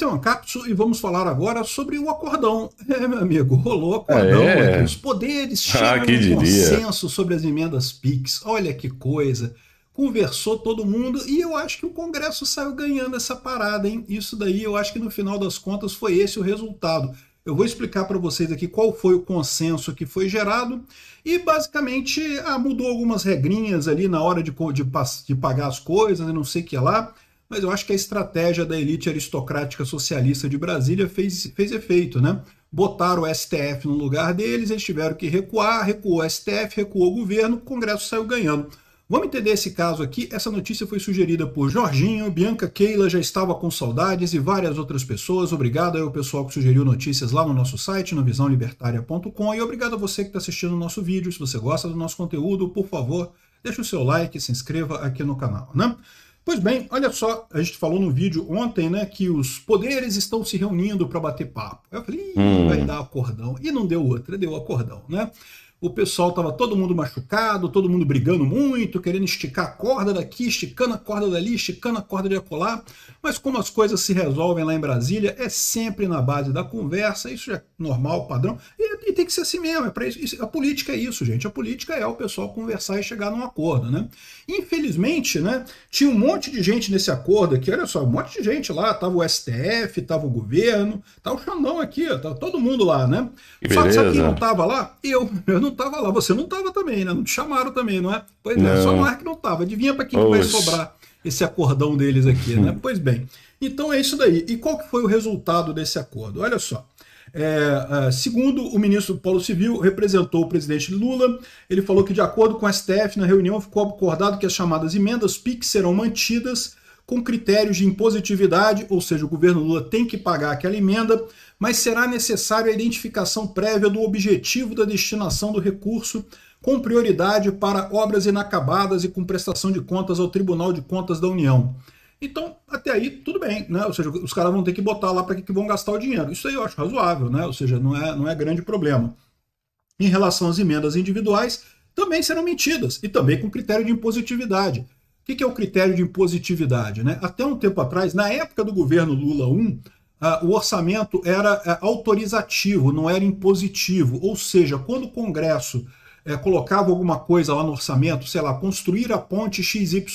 Esse é uma cápsula e vamos falar agora sobre o acordão. É, meu amigo, rolou acordão é. entre os poderes, chegaram ah, um consenso sobre as emendas PIX. Olha que coisa. Conversou todo mundo e eu acho que o Congresso saiu ganhando essa parada, hein? Isso daí eu acho que no final das contas foi esse o resultado. Eu vou explicar para vocês aqui qual foi o consenso que foi gerado e basicamente ah, mudou algumas regrinhas ali na hora de, de, de pagar as coisas, não sei o que lá mas eu acho que a estratégia da elite aristocrática socialista de Brasília fez, fez efeito, né? Botaram o STF no lugar deles, eles tiveram que recuar, recuou o STF, recuou o governo, o Congresso saiu ganhando. Vamos entender esse caso aqui. Essa notícia foi sugerida por Jorginho, Bianca Keila já estava com saudades e várias outras pessoas. Obrigado ao pessoal que sugeriu notícias lá no nosso site, no visãolibertária.com. E obrigado a você que está assistindo o nosso vídeo. Se você gosta do nosso conteúdo, por favor, deixe o seu like, se inscreva aqui no canal, né? Pois bem, olha só, a gente falou no vídeo ontem, né, que os poderes estão se reunindo para bater papo. Eu falei, hum. vai dar acordão. E não deu outra, deu acordão, né? o pessoal estava todo mundo machucado, todo mundo brigando muito, querendo esticar a corda daqui, esticando a corda dali, esticando a corda de acolá. Mas como as coisas se resolvem lá em Brasília, é sempre na base da conversa, isso é normal, padrão, e, e tem que ser assim mesmo. É isso, isso, a política é isso, gente. A política é o pessoal conversar e chegar num acordo, né? Infelizmente, né, tinha um monte de gente nesse acordo aqui, olha só, um monte de gente lá, tava o STF, tava o governo, tava tá o Xandão aqui, ó, tava tá todo mundo lá, né? Que só, sabe quem não tava lá? Eu, eu não não estava lá. Você não estava também, né? Não te chamaram também, não é? Pois é, não, é, só o Mark não estava. Adivinha para quem vai sobrar esse acordão deles aqui, né? pois bem. Então é isso daí. E qual que foi o resultado desse acordo? Olha só. É, é segundo o ministro do Polo Civil, representou o presidente Lula. Ele falou que, de acordo com a STF, na reunião ficou acordado que as chamadas emendas PIC serão mantidas com critérios de impositividade, ou seja, o governo Lula tem que pagar aquela emenda, mas será necessária a identificação prévia do objetivo da destinação do recurso, com prioridade para obras inacabadas e com prestação de contas ao Tribunal de Contas da União. Então, até aí, tudo bem, né? Ou seja, os caras vão ter que botar lá para que, que vão gastar o dinheiro. Isso aí eu acho razoável, né? Ou seja, não é, não é grande problema. Em relação às emendas individuais, também serão mentidas, e também com critério de impositividade. O que é o critério de impositividade? Né? Até um tempo atrás, na época do governo Lula I, Uh, o orçamento era uh, autorizativo, não era impositivo. Ou seja, quando o Congresso uh, colocava alguma coisa lá no orçamento, sei lá, construir a ponte XYZ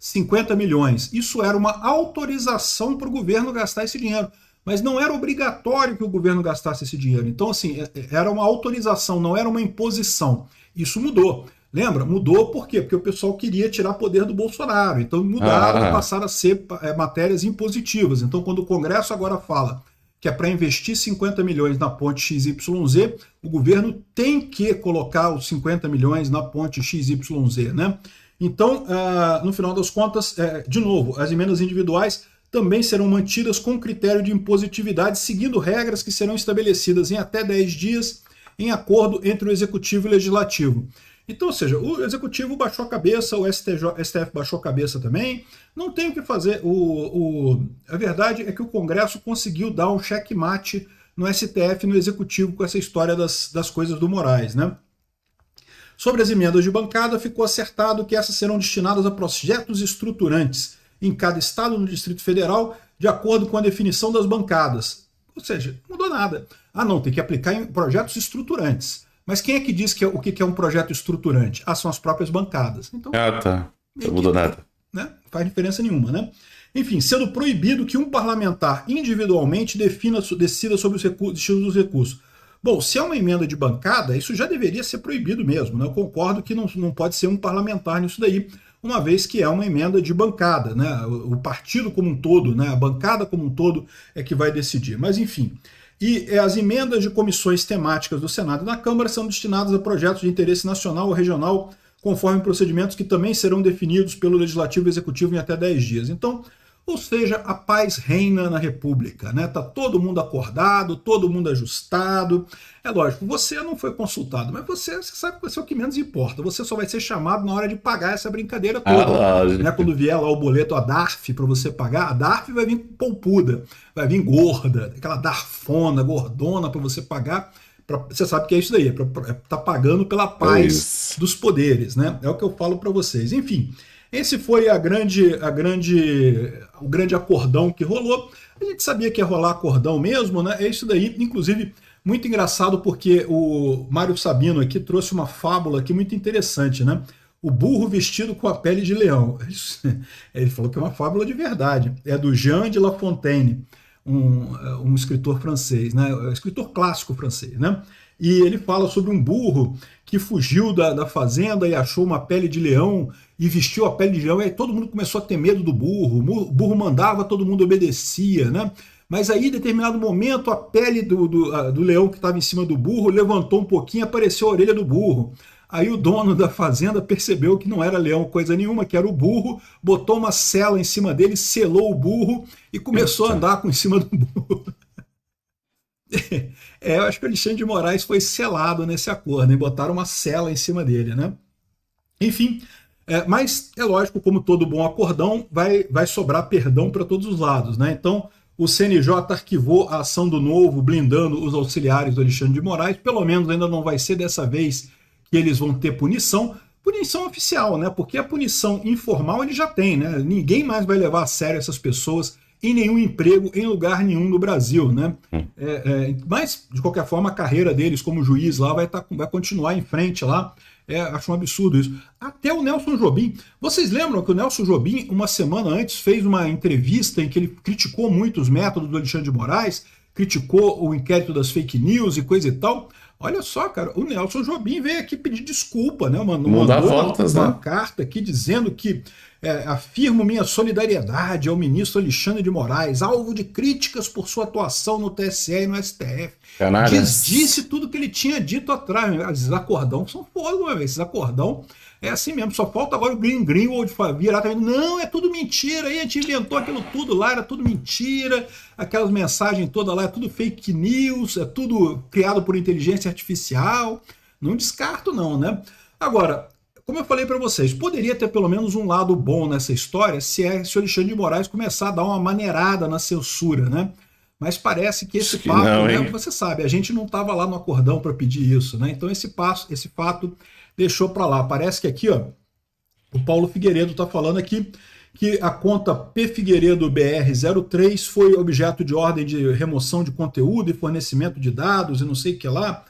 50 milhões, isso era uma autorização para o governo gastar esse dinheiro. Mas não era obrigatório que o governo gastasse esse dinheiro. Então, assim, é, era uma autorização, não era uma imposição. Isso mudou. Lembra? Mudou por quê? Porque o pessoal queria tirar poder do Bolsonaro. Então mudaram ah. e passaram a ser é, matérias impositivas. Então, quando o Congresso agora fala que é para investir 50 milhões na ponte XYZ, o governo tem que colocar os 50 milhões na ponte XYZ, né? Então, ah, no final das contas, é, de novo, as emendas individuais também serão mantidas com critério de impositividade, seguindo regras que serão estabelecidas em até 10 dias em acordo entre o Executivo e o Legislativo. Então, ou seja, o executivo baixou a cabeça, o STJ, STF baixou a cabeça também, não tem o que fazer. O, o, a verdade é que o Congresso conseguiu dar um checkmate no STF no executivo com essa história das, das coisas do Moraes, né? Sobre as emendas de bancada, ficou acertado que essas serão destinadas a projetos estruturantes em cada estado no Distrito Federal, de acordo com a definição das bancadas. Ou seja, mudou nada. Ah, não, tem que aplicar em projetos estruturantes. Mas quem é que diz que, é o que é um projeto estruturante? Ah, são as próprias bancadas. Então, ah, tá. Não mudou nada. Né? Faz diferença nenhuma, né? Enfim, sendo proibido que um parlamentar individualmente defina, decida sobre os recursos, destino dos recursos. Bom, se é uma emenda de bancada, isso já deveria ser proibido mesmo. Né? Eu concordo que não, não pode ser um parlamentar nisso daí, uma vez que é uma emenda de bancada. Né? O, o partido como um todo, né? a bancada como um todo é que vai decidir. Mas, enfim. E eh, as emendas de comissões temáticas do Senado e da Câmara são destinadas a projetos de interesse nacional ou regional, conforme procedimentos que também serão definidos pelo Legislativo e Executivo em até 10 dias. Então, ou seja, a paz reina na República, né? Tá todo mundo acordado, todo mundo ajustado. É lógico, você não foi consultado, mas você, você sabe que você é o que menos importa. Você só vai ser chamado na hora de pagar essa brincadeira ah, toda. Ah, né? Quando vier lá o boleto, a DARF para você pagar, a DARF vai vir polpuda, vai vir gorda, aquela darfona, gordona para você pagar. Pra, você sabe que é isso daí, é pra, é, tá pagando pela é paz é dos poderes, né? É o que eu falo para vocês. Enfim, esse foi a grande, a grande, o grande acordão que rolou. A gente sabia que ia rolar acordão mesmo, né? É isso daí. Inclusive, muito engraçado porque o Mário Sabino aqui trouxe uma fábula aqui muito interessante, né? O burro vestido com a pele de leão. Ele falou que é uma fábula de verdade. É do Jean de La Fontaine, um, é, um escritor francês, né? É um escritor clássico francês, né? e ele fala sobre um burro que fugiu da, da fazenda e achou uma pele de leão e vestiu a pele de leão, e aí todo mundo começou a ter medo do burro, o burro mandava, todo mundo obedecia, né? Mas aí, em determinado momento, a pele do, do, do leão que estava em cima do burro levantou um pouquinho, apareceu a orelha do burro. Aí o dono da fazenda percebeu que não era leão coisa nenhuma, que era o burro, botou uma cela em cima dele, selou o burro e começou Eita. a andar com em cima do burro. é, eu acho que o Alexandre de Moraes foi selado nesse acordo, né? botaram uma cela em cima dele, né? Enfim, é, mas é lógico, como todo bom acordão, vai, vai sobrar perdão para todos os lados, né? Então, o CNJ arquivou a ação do novo, blindando os auxiliares do Alexandre de Moraes. Pelo menos ainda não vai ser dessa vez que eles vão ter punição. Punição oficial, né? Porque a punição informal ele já tem, né? Ninguém mais vai levar a sério essas pessoas em nenhum emprego, em lugar nenhum no Brasil, né? Hum. É, é, mas, de qualquer forma, a carreira deles como juiz lá vai, tá, vai continuar em frente lá. É, acho um absurdo isso. Até o Nelson Jobim. Vocês lembram que o Nelson Jobim, uma semana antes, fez uma entrevista em que ele criticou muito os métodos do Alexandre de Moraes, criticou o inquérito das fake news e coisa e tal. Olha só, cara, o Nelson Jobim veio aqui pedir desculpa, né, Mandou voltas, uma, né? carta aqui dizendo que é, afirmo minha solidariedade ao ministro Alexandre de Moraes, alvo de críticas por sua atuação no TSE e no STF. Diz, disse tudo que ele tinha dito atrás. Né? Esses acordão são foda, né, vez. Esses acordão é assim mesmo. Só falta agora o Green Green Greenwald de também. Não, é tudo mentira. Aí a gente inventou aquilo tudo lá, era tudo mentira. Aquelas mensagens todas lá, é tudo fake news, é tudo criado por inteligência artificial. Não descarto, não, né? Agora, como eu falei para vocês, poderia ter pelo menos um lado bom nessa história se, é, se o Alexandre de Moraes começar a dar uma maneirada na censura, né? Mas parece que esse que não, né, você sabe, a gente não estava lá no acordão para pedir isso, né? Então esse passo, esse fato deixou para lá. Parece que aqui, ó, o Paulo Figueiredo está falando aqui que a conta P Figueiredo BR03 foi objeto de ordem de remoção de conteúdo e fornecimento de dados e não sei o que lá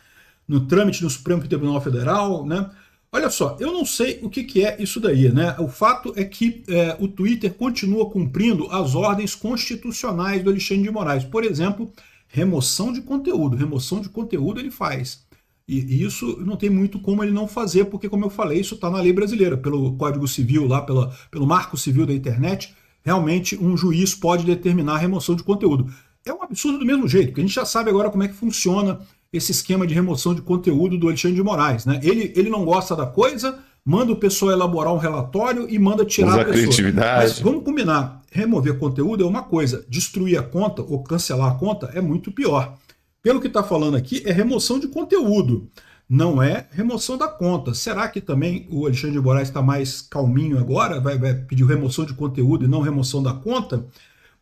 no trâmite no Supremo Tribunal Federal, né? Olha só, eu não sei o que, que é isso daí, né? O fato é que é, o Twitter continua cumprindo as ordens constitucionais do Alexandre de Moraes. Por exemplo, remoção de conteúdo. Remoção de conteúdo ele faz. E, e isso não tem muito como ele não fazer, porque, como eu falei, isso está na lei brasileira, pelo Código Civil, lá pela, pelo Marco Civil da Internet. Realmente, um juiz pode determinar a remoção de conteúdo. É um absurdo do mesmo jeito, porque a gente já sabe agora como é que funciona esse esquema de remoção de conteúdo do Alexandre de Moraes. Né? Ele, ele não gosta da coisa, manda o pessoal elaborar um relatório e manda tirar Usa a pessoa. Criatividade. Mas vamos combinar, remover conteúdo é uma coisa, destruir a conta ou cancelar a conta é muito pior. Pelo que está falando aqui, é remoção de conteúdo, não é remoção da conta. Será que também o Alexandre de Moraes está mais calminho agora? Vai, vai pedir remoção de conteúdo e não remoção da conta?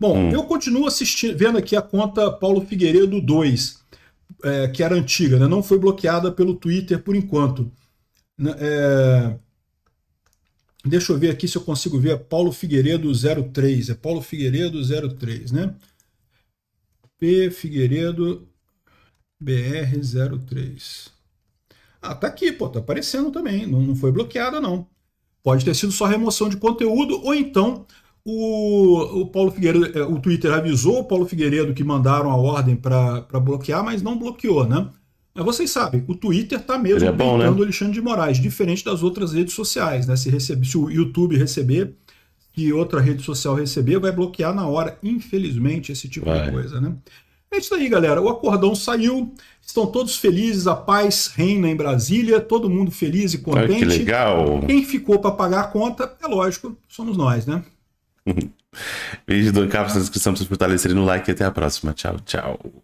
Bom, hum. eu continuo assistindo, vendo aqui a conta Paulo Figueiredo 2 é, que era antiga, né? não foi bloqueada pelo Twitter por enquanto. Né, é... Deixa eu ver aqui se eu consigo ver. É Paulo Figueiredo 03. É Paulo Figueiredo 03, né? P Figueiredo BR03. Ah, tá aqui, pô, tá aparecendo também. Não, não foi bloqueada, não. Pode ter sido só remoção de conteúdo, ou então o, o Paulo Figueiredo, é, o Twitter avisou o Paulo Figueiredo que mandaram a ordem para bloquear, mas não bloqueou, né? Mas vocês sabem, o Twitter está mesmo bloqueando é né? o Alexandre de Moraes, diferente das outras redes sociais, né? Se, recebe, se o YouTube receber, e outra rede social receber, vai bloquear na hora, infelizmente, esse tipo vai. de coisa, né? É isso aí, galera. O acordão saiu. Estão todos felizes, a paz reina em Brasília, todo mundo feliz e contente. Ai, que legal! Quem ficou para pagar a conta, é lógico, somos nós, né? Vídeo do Cap na descrição para vocês fortalecerem no like e até a próxima. Tchau, tchau.